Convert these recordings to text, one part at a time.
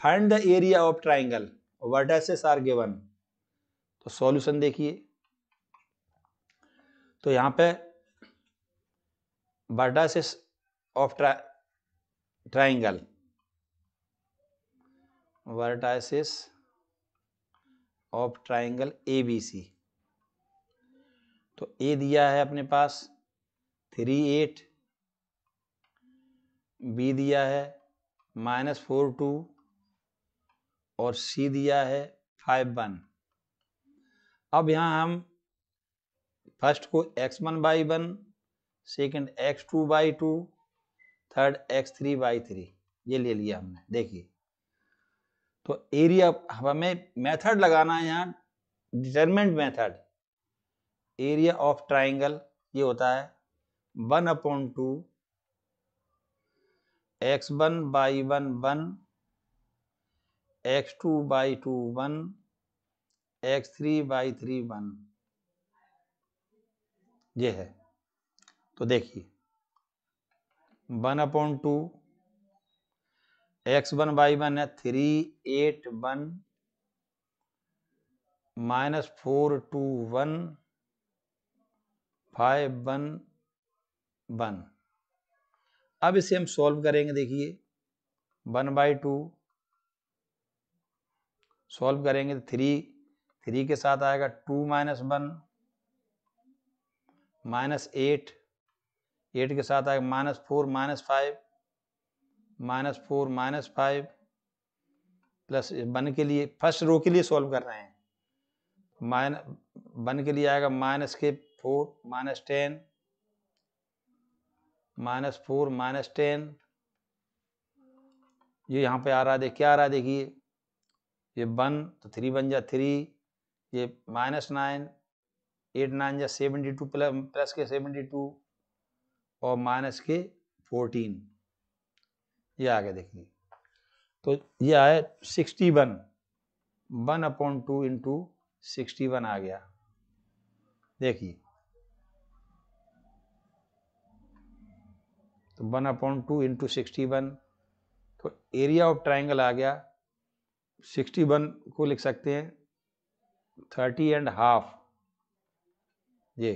find the area of triangle vertices are given तो solution देखिए तो यहां पे vertices of tri triangle vertices of triangle A B C तो A दिया है अपने पास थ्री एट बी दिया है माइनस फोर टू और सी दिया है फाइव वन अब यहाँ हम फर्स्ट को x one by one second x two by two third x three by three ये ले लिया हमने देखिए तो एरिया हमें मेथड लगाना है यहाँ determinant method area of triangle ये होता है one upon two x one by one one x two by two one x three by three one ये है तो देखिए one upon two x one by one है three eight one minus four two one five one one अब इसे हम solve करेंगे देखिए वन बाई टू सॉल्व करेंगे तो थ्री थ्री के साथ आएगा two minus one minus eight eight के साथ आएगा minus four minus five minus four minus five plus one के लिए फर्स्ट रो के लिए सॉल्व कर रहे हैं माइन वन के लिए आएगा minus k four minus ten minus four minus ten ये यहाँ पे आ रहा है क्या आ रहा है देखिए ये वन तो थ्री वन जा थ्री ये माइनस नाइन एट नाइन जा seventy two plus plus k seventy two और माइनस के फोर्टीन ये आगे देखिए तो ये आए sixty one one upon two into sixty one आ गया देखिए तो one upon two into sixty one तो एरिया ऑफ ट्राइंगल आ गया सिक्सटी वन को लिख सकते हैं थर्टी एंड हाफ ये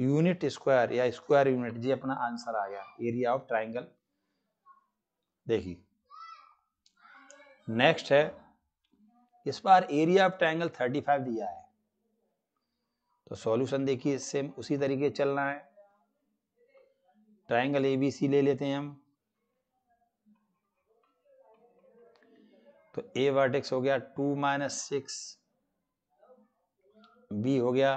यूनिट स्क्वायर या स्क्वायर यूनिट जी अपना आंसर आ गया एरिया ऑफ ट्राइंगल देखिए नेक्स्ट है इस बार area of triangle thirty five दिया है तो सॉल्यूशन देखिए सेम उसी तरीके चलना है ट्राइंगल एबीसी ले लेते हैं हम तो ए वर्टेक्स हो गया टू माइनस सिक्स बी हो गया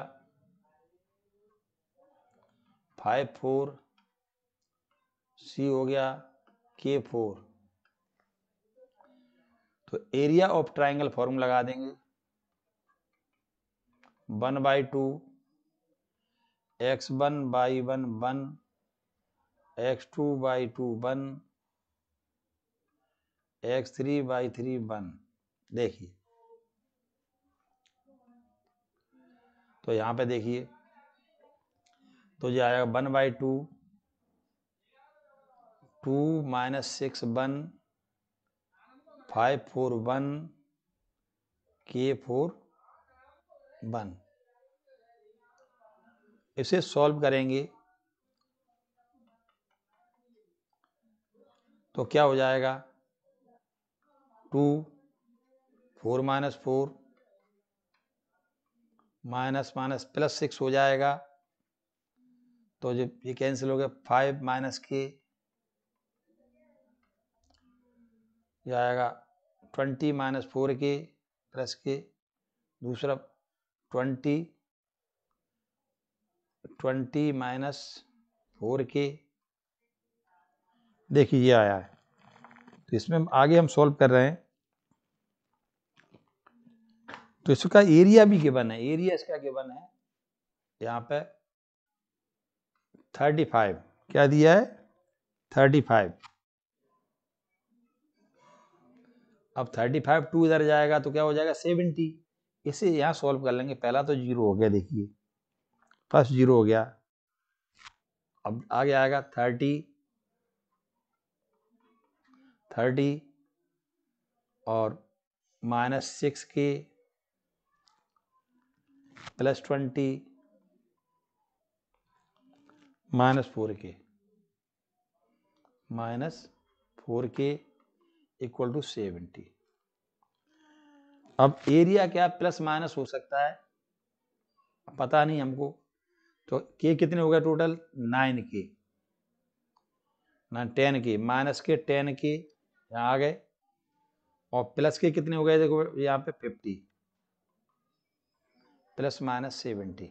फाइव फोर सी हो गया के फोर तो एरिया ऑफ ट्राइंगल फॉर्म लगा देंगे one by two x one by one one x two by two one x three by three one देखिए तो यहां पे देखिए तो ये आएगा one by two two minus six one five four one k four one इसे solve करेंगे तो क्या हो जाएगा two four minus four minus minus plus six हो जाएगा तो जब ये कैंसिल हो गया फाइव माइनस के आएगा twenty minus four k plus k दूसरा ट्वेंटी ट्वेंटी माइनस फोर के देखिए ये आया है तो इसमें आगे हम सॉल्व कर रहे हैं तो इसका एरिया भी गिवन है एरिया इसका गिवन है यहाँ पे थर्टी फाइव क्या दिया है थर्टी फाइव अब थर्टी फाइव टू इधर जाएगा तो क्या हो जाएगा सेवेंटी इसे यहाँ सॉल्व कर लेंगे पहला तो जीरो हो गया देखिए फर्स्ट जीरो हो गया अब आगे आएगा थर्टी थर्टी और minus six k plus twenty minus four k minus four k equal to seventy अब एरिया क्या प्लस माइनस हो सकता है पता नहीं हमको तो के कितने हो गए टोटल नाइन के ना ten k minus k ten के यहाँ आ गए और प्लस के कितने हो गए देखो यहाँ पे फिफ्टी प्लस माइनस सेवेंटी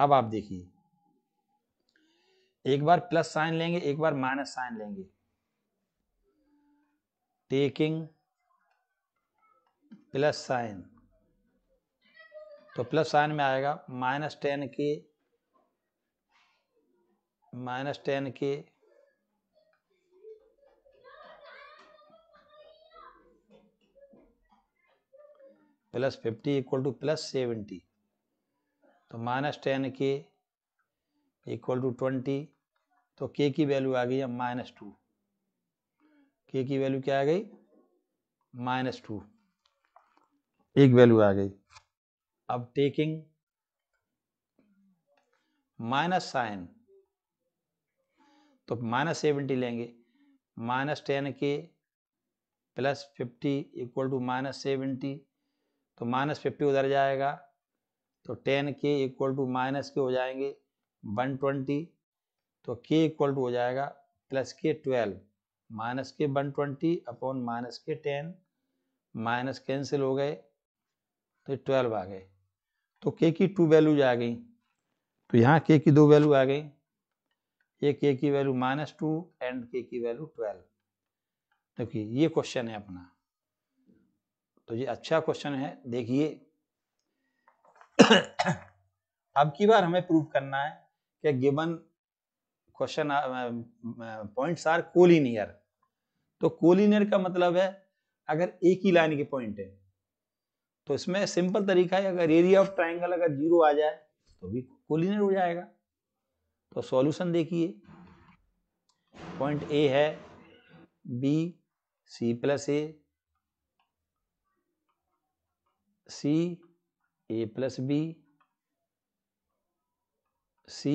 अब आप देखिए एक बार प्लस साइन लेंगे एक बार माइनस साइन लेंगे टेकिंग प्लस साइन तो प्लस साइन में आएगा minus ten k minus ten k plus fifty equal to plus seventy तो minus ten k equal to twenty तो के की वैल्यू आ गई है माइनस टू के की वैल्यू क्या आ गई माइनस टू एक वैल्यू आ गई अब टेकिंग माइनस साइन तो माइनस सेवेंटी लेंगे minus ten k plus fifty equal to minus seventy तो माइनस फिफ्टी उधर जाएगा तो ten k equal to minus के हो जाएंगे वन ट्वेंटी तो के इक्वल टू हो जाएगा plus k twelve minus k one twenty upon minus k ten minus cancel हो गए तो ट्वेल्व आ गए तो के की टू वैल्यूज आ गई तो यहाँ के की दो वैल्यू आ गई ये के की वैल्यू माइनस टू एंड के की वैल्यू ट्वेल्व देखिए ये क्वेश्चन है अपना तो ये अच्छा क्वेश्चन है देखिए अब की बार हमें प्रूव करना है कि given question points are collinear तो कोलिनियर का मतलब है अगर एक ही लाइन के पॉइंट है तो इसमें सिंपल तरीका है अगर एरिया ऑफ ट्राइंगल अगर जीरो आ जाए तो भी कोलिनियर हो जाएगा तो सॉल्यूशन देखिए पॉइंट ए है B C plus A C A plus B C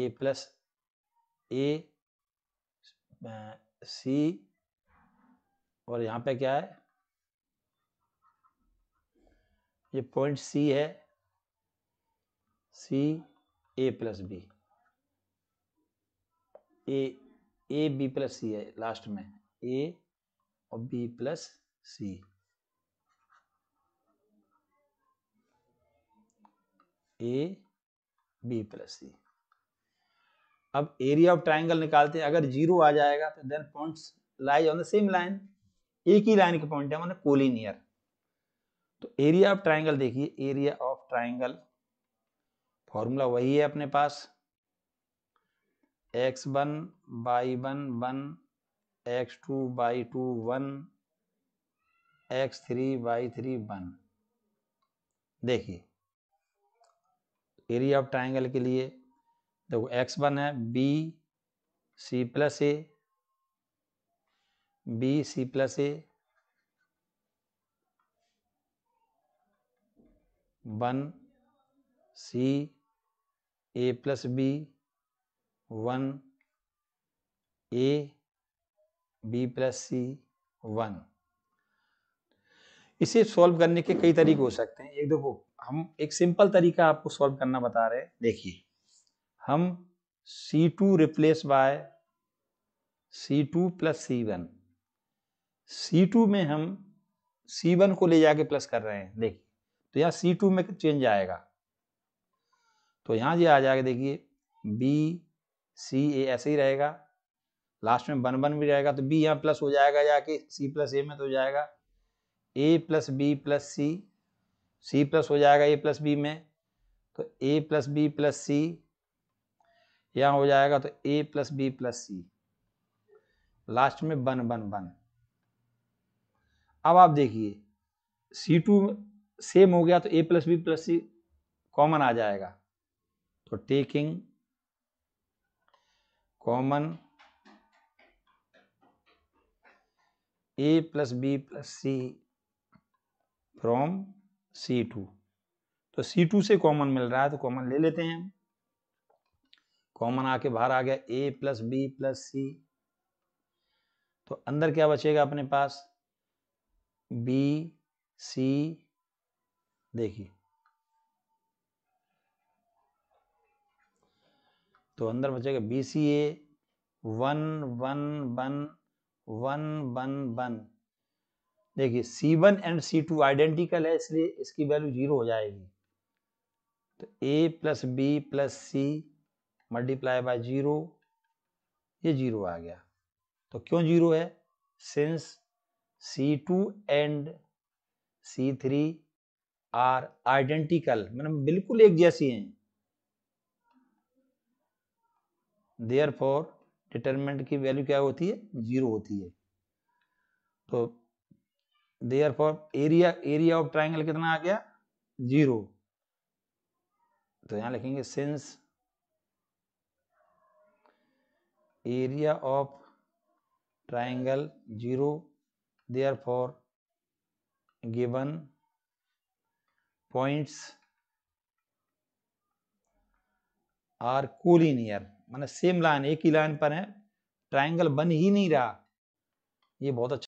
A plus A C और यहाँ पे क्या है ये पॉइंट सी है C A plus B A A B plus C है लास्ट में ए और B plus C A B plus C अब एरिया ऑफ ट्राइंगल निकालते हैं अगर जीरो आ जाएगा तो then points lies on the same line एक ही लाइन के पॉइंट है कोलिनियर तो एरिया ऑफ ट्राइंगल देखिए एरिया ऑफ ट्राइंगल फॉर्मूला वही है अपने पास x one by one one x two by two one x three by three one देखिए एरिया ऑफ ट्राइंगल के लिए देखो एक्स वन है B C plus A B C plus A one C A plus B one A B plus C one इसे solve करने के कई तरीके हो सकते हैं एक देखो हम एक सिंपल तरीका आपको सॉल्व करना बता रहे हैं देखिए हम C two replace by C two plus C one C two में हम सी वन को ले जाके प्लस कर रहे हैं देखिए तो यहाँ सी टू में चेंज आएगा तो यहाँ जी आ जाएगा देखिए बी सी ए ऐसे ही रहेगा लास्ट में वन वन भी रहेगा तो बी यहाँ प्लस हो जाएगा जाके सी प्लस ए में तो हो जाएगा A plus B plus C C plus हो जाएगा ए प्लस बी में तो A plus B plus C यहाँ हो जाएगा तो A plus B plus C last में बन बन बन अब आप देखिए सी टू सेम हो गया तो A plus B plus C common आ जाएगा तो taking common A plus B plus C from C two तो सी टू से कॉमन मिल रहा है तो कॉमन ले लेते हैं हम कॉमन आके बाहर आ गया A plus B plus C तो अंदर क्या बचेगा अपने पास बी सी देखिए तो अंदर बचेगा B C A one one one one one one देखिए C1 and C two identical है इसलिए इसकी वैल्यू जीरो हो जाएगी तो A plus B plus C multiply by zero ये जीरो आ गया तो क्यों जीरो है since C2 and three are identical मतलब बिल्कुल एक जैसी हैं देयर फॉर डिटर्मेंट की वैल्यू क्या होती है जीरो होती है तो for area area of triangle कितना आ गया जीरो तो यहां लिखेंगे since area of triangle zero for given points are collinear माने सेम लाइन एक ही लाइन पर है ट्राइंगल बन ही नहीं रहा ये बहुत अच्छा